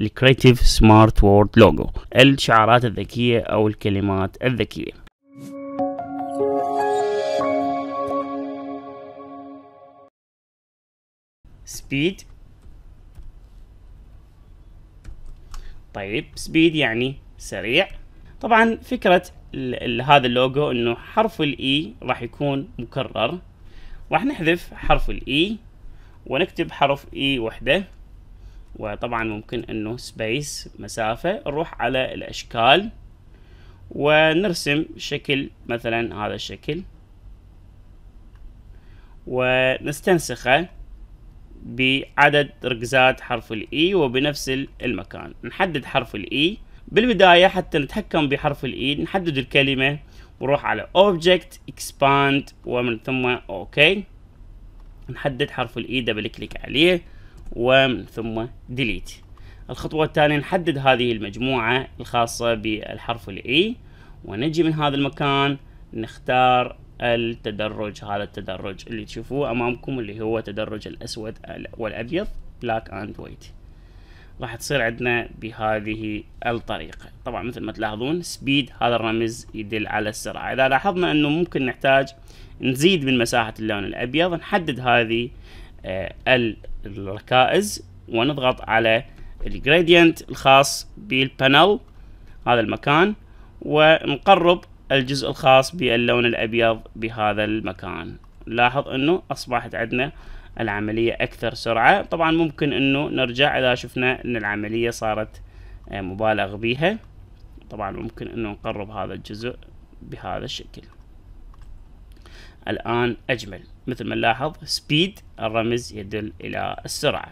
الكريتيف سمارت وورد لوجو الشعارات الذكية أو الكلمات الذكية سبيد طيب سبيد يعني سريع طبعا فكرة هذا اللوجو انه حرف الاي e راح يكون مكرر راح نحذف حرف الاي e ونكتب حرف اي e وحده وطبعا ممكن انه سبيس مسافة نروح على الاشكال ونرسم شكل مثلا هذا الشكل ونستنسخه بعدد ركزات حرف الاي e وبنفس المكان نحدد حرف الاي e. بالبداية حتى نتحكم بحرف الاي e، نحدد الكلمة ونروح على object expand ومن ثم اوكي نحدد حرف الاي دبل كليك عليه ثم ديليت الخطوة التالية نحدد هذه المجموعة الخاصة بالحرف الاي e. ونجي من هذا المكان نختار التدرج هذا التدرج اللي تشوفوه امامكم اللي هو تدرج الاسود والابيض بلاك اند ويت راح تصير عندنا بهذه الطريقة طبعا مثل ما تلاحظون سبيد هذا الرمز يدل على السرعة إذا لاحظنا أنه ممكن نحتاج نزيد من مساحة اللون الأبيض نحدد هذه آه، الركائز ونضغط على الجريدينت الخاص بالبانل هذا المكان ونقرب الجزء الخاص باللون الأبيض بهذا المكان لاحظ أنه أصبحت عندنا العملية أكثر سرعة طبعا ممكن أنه نرجع إذا شفنا أن العملية صارت آه، مبالغ بيها طبعا ممكن أنه نقرب هذا الجزء بهذا الشكل الآن أجمل مثل ما نلاحظ سبيد الرمز يدل إلى السرعة